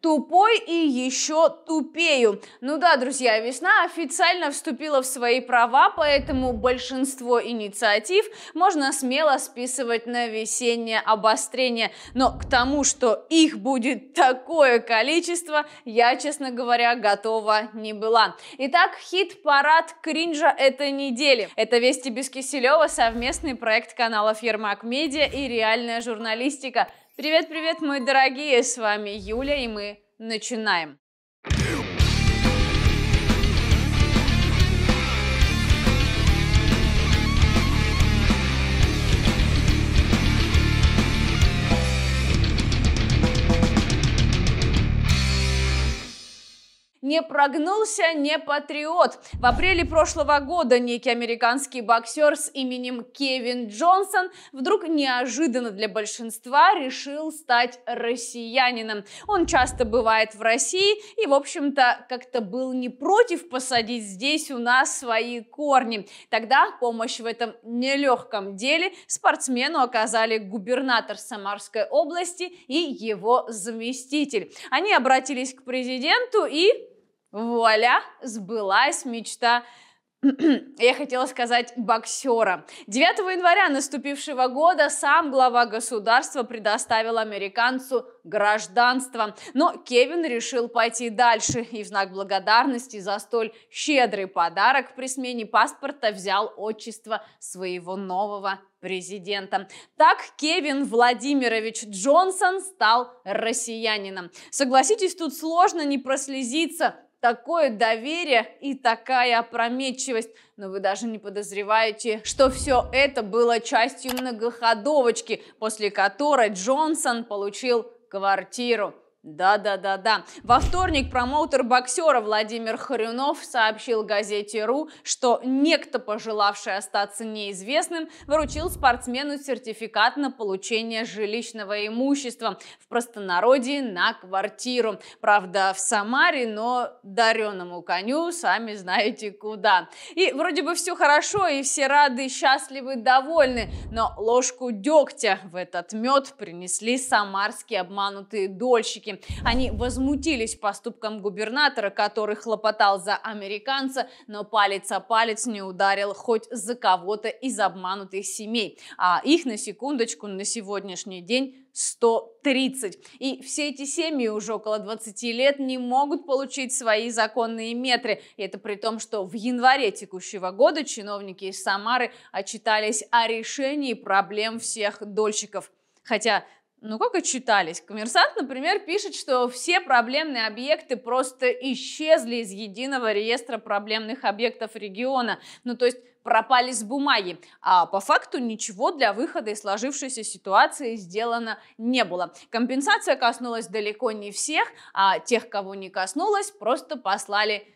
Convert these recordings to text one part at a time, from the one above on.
Тупой и еще тупею. Ну да, друзья, весна официально вступила в свои права, поэтому большинство инициатив можно смело списывать на весеннее обострение. Но к тому, что их будет такое количество, я, честно говоря, готова не была. Итак, хит-парад кринжа этой недели. Это «Вести без Киселева», совместный проект каналов Ермак Медиа и «Реальная журналистика». Привет-привет, мои дорогие, с вами Юля, и мы начинаем. Не прогнулся, не патриот. В апреле прошлого года некий американский боксер с именем Кевин Джонсон вдруг неожиданно для большинства решил стать россиянином. Он часто бывает в России и, в общем-то, как-то был не против посадить здесь у нас свои корни. Тогда помощь в этом нелегком деле спортсмену оказали губернатор Самарской области и его заместитель. Они обратились к президенту и Вуаля, сбылась мечта я хотела сказать боксера. 9 января наступившего года сам глава государства предоставил американцу гражданство. Но Кевин решил пойти дальше и в знак благодарности за столь щедрый подарок при смене паспорта взял отчество своего нового президента. Так Кевин Владимирович Джонсон стал россиянином. Согласитесь, тут сложно не прослезиться такое доверие и такая опрометчивость. Но вы даже не подозреваете, что все это было частью многоходовочки, после которой Джонсон получил квартиру. Да-да-да-да. Во вторник промоутер боксера Владимир Харюнов сообщил газете «Ру», что некто, пожелавший остаться неизвестным, выручил спортсмену сертификат на получение жилищного имущества в простонародье на квартиру. Правда, в Самаре, но дареному коню сами знаете куда. И вроде бы все хорошо, и все рады, счастливы, довольны, но ложку дегтя в этот мед принесли самарские обманутые дольщики, они возмутились поступком губернатора, который хлопотал за американца, но палец о палец не ударил хоть за кого-то из обманутых семей. А их, на секундочку, на сегодняшний день 130. И все эти семьи уже около 20 лет не могут получить свои законные метры. И это при том, что в январе текущего года чиновники из Самары отчитались о решении проблем всех дольщиков. Хотя ну как отчитались? Коммерсант, например, пишет, что все проблемные объекты просто исчезли из единого реестра проблемных объектов региона. Ну то есть пропали с бумаги, а по факту ничего для выхода из сложившейся ситуации сделано не было. Компенсация коснулась далеко не всех, а тех, кого не коснулась, просто послали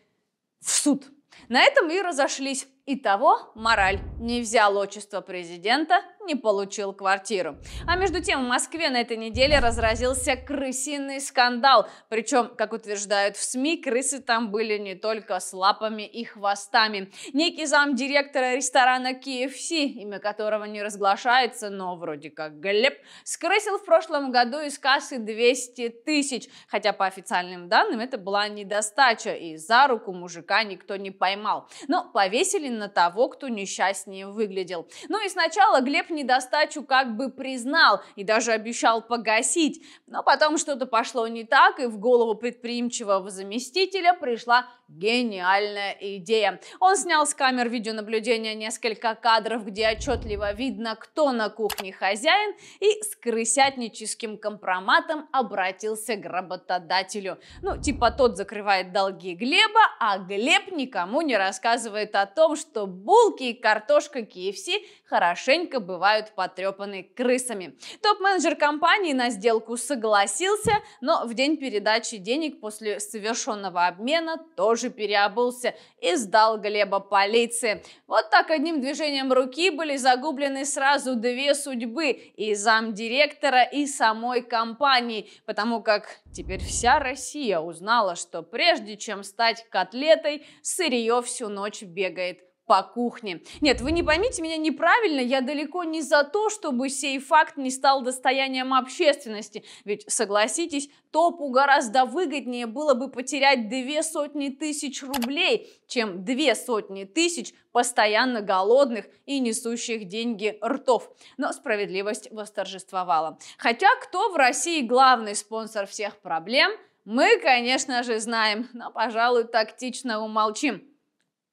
в суд. На этом и разошлись. Итого мораль не взял отчество президента, не получил квартиру. А между тем в Москве на этой неделе разразился крысиный скандал. Причем, как утверждают в СМИ, крысы там были не только с лапами и хвостами. Некий зам директора ресторана KFC, имя которого не разглашается, но вроде как Глеб, скрысил в прошлом году из кассы 200 тысяч. Хотя по официальным данным это была недостача, и за руку мужика никто не поймал. Но повесили на того, кто несчастнее выглядел. Ну и сначала Глеб недостачу как бы признал и даже обещал погасить. Но потом что-то пошло не так, и в голову предприимчивого заместителя пришла гениальная идея. Он снял с камер видеонаблюдения несколько кадров, где отчетливо видно, кто на кухне хозяин, и с крысятническим компроматом обратился к работодателю. Ну, типа тот закрывает долги Глеба, а Глеб никому не рассказывает о том, что булки и картошка KFC хорошенько бывают бывают потрепаны крысами. Топ-менеджер компании на сделку согласился, но в день передачи денег после совершенного обмена тоже переобулся и сдал Глеба полиции. Вот так одним движением руки были загублены сразу две судьбы и замдиректора, и самой компании, потому как теперь вся Россия узнала, что прежде чем стать котлетой, сырье всю ночь бегает по кухне. Нет, вы не поймите меня неправильно, я далеко не за то, чтобы сей факт не стал достоянием общественности, ведь, согласитесь, топу гораздо выгоднее было бы потерять две сотни тысяч рублей, чем две сотни тысяч постоянно голодных и несущих деньги ртов. Но справедливость восторжествовала. Хотя кто в России главный спонсор всех проблем? Мы, конечно же, знаем, но, пожалуй, тактично умолчим.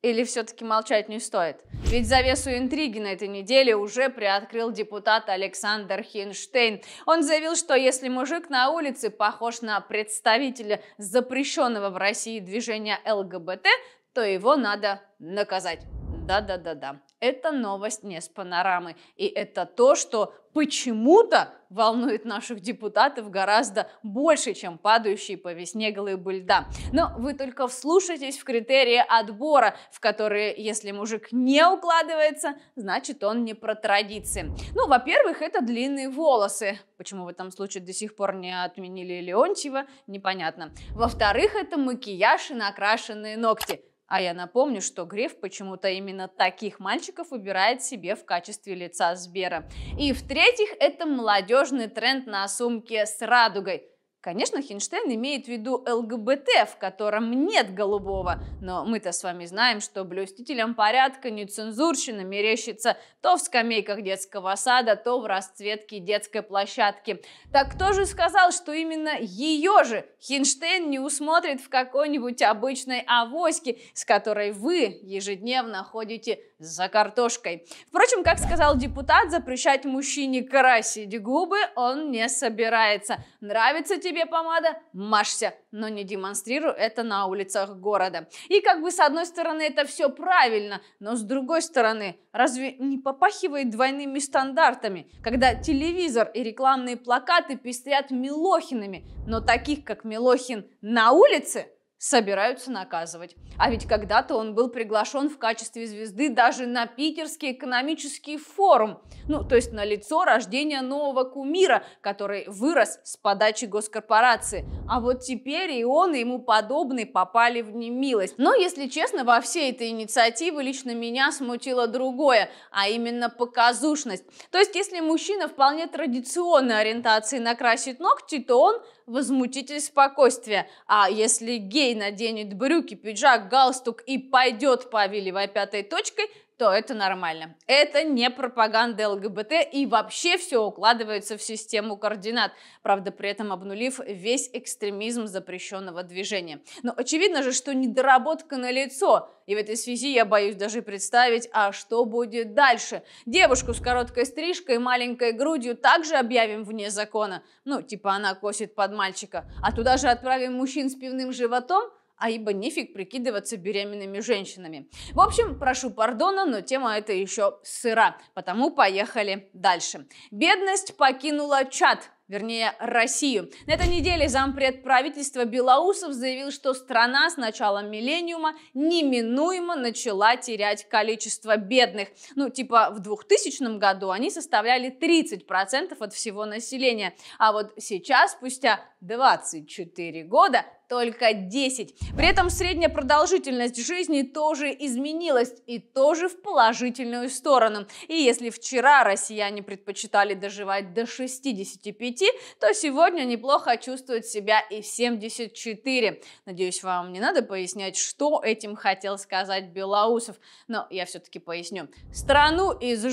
Или все-таки молчать не стоит? Ведь завесу интриги на этой неделе уже приоткрыл депутат Александр Хинштейн. Он заявил, что если мужик на улице похож на представителя запрещенного в России движения ЛГБТ, то его надо наказать. Да-да-да-да. Это новость не с панорамы. И это то, что почему-то волнует наших депутатов гораздо больше, чем падающие по весне глыбы льда. Но вы только вслушайтесь в критерии отбора, в которые, если мужик не укладывается, значит он не про традиции. Ну, во-первых, это длинные волосы. Почему в этом случае до сих пор не отменили Леонтьева, непонятно. Во-вторых, это макияж и накрашенные ногти. А я напомню, что Греф почему-то именно таких мальчиков выбирает себе в качестве лица Сбера. И в-третьих, это молодежный тренд на сумке с радугой. Конечно, Хинштейн имеет в виду ЛГБТ, в котором нет голубого, но мы-то с вами знаем, что блюстителям порядка нецензурщина мерещится то в скамейках детского сада, то в расцветке детской площадки. Так кто же сказал, что именно ее же Хинштейн не усмотрит в какой-нибудь обычной авоське, с которой вы ежедневно ходите за картошкой. Впрочем, как сказал депутат, запрещать мужчине красить губы он не собирается. Нравится тебе помада? Машься, но не демонстрируй это на улицах города. И как бы с одной стороны это все правильно, но с другой стороны, разве не попахивает двойными стандартами, когда телевизор и рекламные плакаты пестрят Милохинами, но таких, как Милохин, на улице – собираются наказывать. А ведь когда-то он был приглашен в качестве звезды даже на Питерский экономический форум, ну, то есть на лицо рождения нового кумира, который вырос с подачи госкорпорации. А вот теперь и он, и ему подобные попали в немилость. Но, если честно, во всей этой инициативе лично меня смутило другое, а именно показушность. То есть, если мужчина вполне традиционной ориентации накрасит ногти, то он возмутитель спокойствия. А если гей наденет брюки, пиджак, галстук и пойдет, повиливая пятой точкой, то это нормально. Это не пропаганда ЛГБТ и вообще все укладывается в систему координат, правда при этом обнулив весь экстремизм запрещенного движения. Но очевидно же, что недоработка на лицо. И в этой связи я боюсь даже представить, а что будет дальше. Девушку с короткой стрижкой и маленькой грудью также объявим вне закона. Ну, типа она косит под мальчика. А туда же отправим мужчин с пивным животом – а ибо нефиг прикидываться беременными женщинами. В общем, прошу пардона, но тема эта еще сыра, потому поехали дальше. Бедность покинула чат, вернее Россию. На этой неделе зампред правительства Белоусов заявил, что страна с начала миллениума неминуемо начала терять количество бедных. Ну, типа в 2000 году они составляли 30% от всего населения, а вот сейчас, спустя 24 года только 10. При этом средняя продолжительность жизни тоже изменилась и тоже в положительную сторону. И если вчера россияне предпочитали доживать до 65, то сегодня неплохо чувствуют себя и в 74. Надеюсь, вам не надо пояснять, что этим хотел сказать Белоусов, но я все-таки поясню. Страну из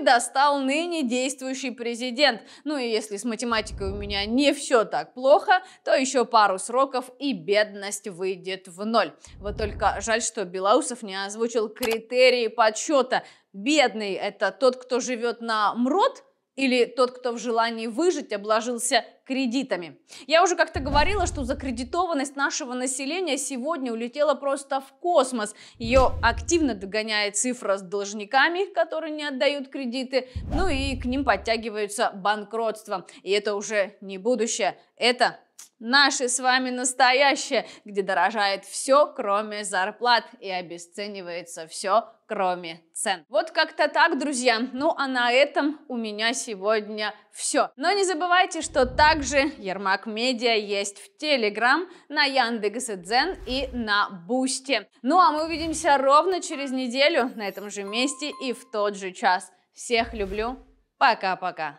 какой достал ныне действующий президент. Ну и если с математикой у меня не все так плохо, то еще пару сроков и бедность выйдет в ноль. Вот только жаль, что Белоусов не озвучил критерии подсчета. Бедный – это тот, кто живет на МРОД или тот, кто в желании выжить, обложился кредитами. Я уже как-то говорила, что закредитованность нашего населения сегодня улетела просто в космос. Ее активно догоняет цифра с должниками, которые не отдают кредиты, ну и к ним подтягиваются банкротства. И это уже не будущее, это Наши с вами настоящее, где дорожает все, кроме зарплат, и обесценивается все, кроме цен. Вот как-то так, друзья. Ну а на этом у меня сегодня все. Но не забывайте, что также Ермак Медиа есть в Телеграм, на Дзен и на Бусте. Ну а мы увидимся ровно через неделю на этом же месте и в тот же час. Всех люблю. Пока-пока.